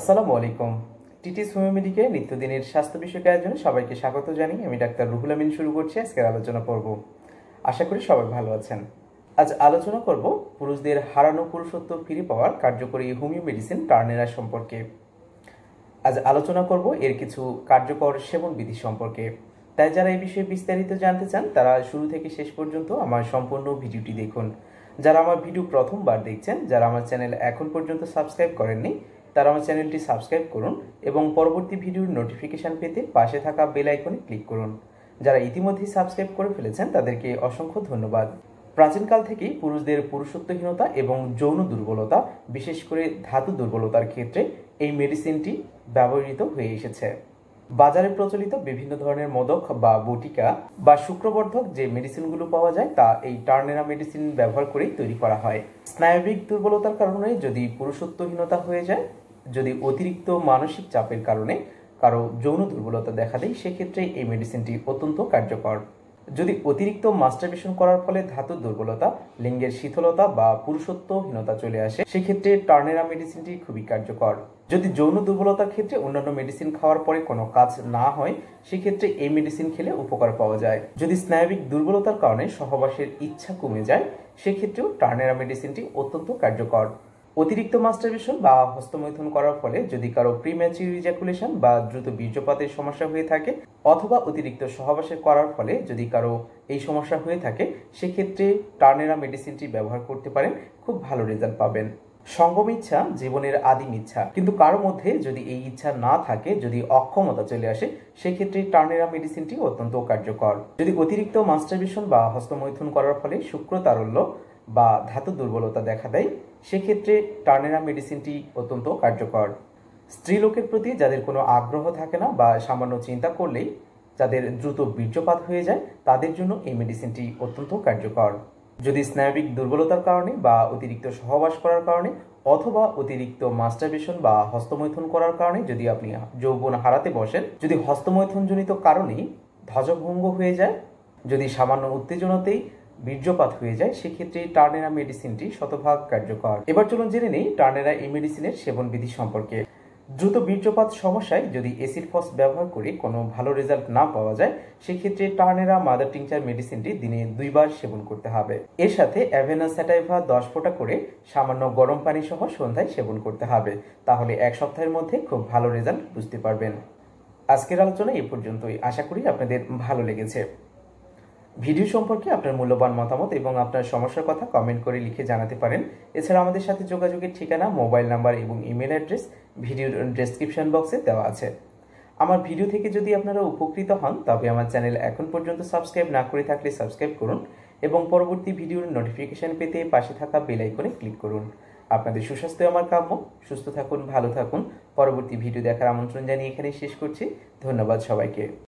আসসালামু আলাইকুম টিটি হোমিওমেডিকে নিত্যদিনের স্বাস্থ্য বিষয়ক আয়োজনে সবাইকে স্বাগত জানিয়ে আমি ডাক্তার রুহুল আমিন শুরু করছি আজকের আলোচনা পর্ব আশা করি সবাই ভালো আছেন আজ আলোচনা করব পুরুষদের হারানো পুরুষত্ব ফিরে পাওয়ার কার্যকরী হোমিও মেডিসিন টার্নেরা সম্পর্কে আজ আলোচনা করব এর কিছু কার্যকর সেবন বিধি সম্পর্কে তাই যারা এই বিষয়ে বিস্তারিত জানতে চান তারা শুরু থেকে শেষ পর্যন্ত আমার সম্পূর্ণ ভিডিওটি দেখুন যারা আমার ভিডিও প্রথমবার দেখছেন যারা আমার চ্যানেল এখন পর্যন্ত সাবস্ক্রাইব করেননি তারা আমার চ্যানেলটি সাবস্ক্রাইব করুন এবং পরবর্তী ভিডিওর নোটিফিকেশান পেতে পাশে থাকা বেল আইকনে ক্লিক করুন যারা ইতিমধ্যেই সাবস্ক্রাইব করে ফেলেছেন তাদেরকে অসংখ্য ধন্যবাদ প্রাচীনকাল থেকেই পুরুষদের পুরুষত্বহীনতা এবং যৌন দুর্বলতা বিশেষ করে ধাতু দুর্বলতার ক্ষেত্রে এই মেডিসিনটি ব্যবহৃত হয়ে এসেছে বাজারে প্রচলিত বিভিন্ন ধরনের মোদক বা বটিকা বা শুক্রবর্ধক যে মেডিসিনগুলো পাওয়া যায় তা এই টার্নেরা মেডিসিন ব্যবহার করেই তৈরি করা হয় স্নায়বিক দুর্বলতার কারণে যদি পুরুষত্বহীনতা হয়ে যায় যদি অতিরিক্ত মানসিক চাপের কারণে কারো যৌন দুর্বলতা দেখা দেয় সেক্ষেত্রে এই মেডিসিনটি অত্যন্ত কার্যকর যদি অতিরিক্ত মাস্টারবেশন করার ফলে ধাতুর দুর্বলতা লিঙ্গের শীতলতা বা পুরুষত্বহীনতা চলে আসে সেক্ষেত্রে টার্নেরা মেডিসিনটি খুবই কার্যকর যদি যৌন দুর্বলতার ক্ষেত্রে অন্যান্য মেডিসিন খাওয়ার পরে কোনো কাজ না হয় সেক্ষেত্রে এই মেডিসিন খেলে উপকার পাওয়া যায় যদি স্নায়বিক দুর্বলতার কারণে সহবাসের ইচ্ছা কমে যায় সেক্ষেত্রেও টার্নেরা মেডিসিনটি অত্যন্ত কার্যকর অতিরিক্ত মাস্টারবেশন বা হস্তমৈথন করার ফলে যদি কারো প্রিম্যাচিউর বা দ্রুত বীর্যপাতের সমস্যা হয়ে থাকে অথবা অতিরিক্ত সহবাসের করার ফলে যদি কারো এই সমস্যা হয়ে থাকে সেক্ষেত্রে টার্নেরা মেডিসিনটি ব্যবহার করতে পারেন খুব ভালো রেজাল্ট পাবেন সঙ্গম ইচ্ছা জীবনের আদিম ইচ্ছা কিন্তু কারো মধ্যে যদি এই ইচ্ছা না থাকে যদি অক্ষমতা চলে আসে সেক্ষেত্রে টার্নেরা মেডিসিনটি অত্যন্ত কার্যকর যদি অতিরিক্ত মাস্টারবেশন বা হস্তমৈথুন করার ফলে শুক্র তারল্য বা ধাতু দুর্বলতা দেখা দেয় সেক্ষেত্রে টার্নেরা মেডিসিনটি অত্যন্ত কার্যকর স্ত্রীলোকের প্রতি যাদের কোনো আগ্রহ থাকে না বা সামান্য চিন্তা করলেই যাদের দ্রুত বীর্যপাত হয়ে যায় তাদের জন্য এই মেডিসিনটি অত্যন্ত কার্যকর যদি স্নায়বিক দুর্বলতার কারণে বা অতিরিক্ত সহবাস করার কারণে অথবা অতিরিক্ত মাস্টারবেশন বা হস্তমৈথুন করার কারণে যদি আপনি যৌবন হারাতে বসেন যদি হস্তমৈথুনজনিত কারণে ধ্বজভঙ্গ হয়ে যায় যদি সামান্য উত্তেজনাতেই বীর্যপাত হয়ে যায় সেক্ষেত্রে টার্নেরা মেডিসিনটি শতভাগ কার্যকর এবার চলুন জেনে নেই টার্নেরা এই মেডিসিনের সেবন বিধি সম্পর্কে দ্রুত বীর্যপাত সমস্যায় যদি এসিড ফস ব্যবহার করে কোনো ভালো রেজাল্ট না পাওয়া যায় সেক্ষেত্রে টার্নেরা মাদার টিংচার মেডিসিনটি দিনে দুইবার সেবন করতে হবে এর সাথে অ্যাভেনা স্যাটাইভা দশ ফোঁটা করে সামান্য গরম পানি সহ সন্ধ্যায় সেবন করতে হবে তাহলে এক সপ্তাহের মধ্যে খুব ভালো রেজাল্ট বুঝতে পারবেন আজকের আলোচনা এ পর্যন্তই আশা করি আপনাদের ভালো লেগেছে ভিডিও সম্পর্কে আপনার মূল্যবান মতামত এবং আপনার সমস্যার কথা কমেন্ট করে লিখে জানাতে পারেন এছাড়া আমাদের সাথে যোগাযোগের ঠিকানা মোবাইল নাম্বার এবং ইমেল অ্যাড্রেস ভিডিওর ডেসক্রিপশন বক্সে দেওয়া আছে আমার ভিডিও থেকে যদি আপনারা উপকৃত হন তবে আমার চ্যানেল এখন পর্যন্ত সাবস্ক্রাইব না করে থাকলে সাবস্ক্রাইব করুন এবং পরবর্তী ভিডিওর নোটিফিকেশন পেতে পাশে থাকা বেলাইকনে ক্লিক করুন আপনাদের সুস্বাস্থ্য আমার কাম্য সুস্থ থাকুন ভালো থাকুন পরবর্তী ভিডিও দেখার আমন্ত্রণ জানিয়ে এখানেই শেষ করছি ধন্যবাদ সবাইকে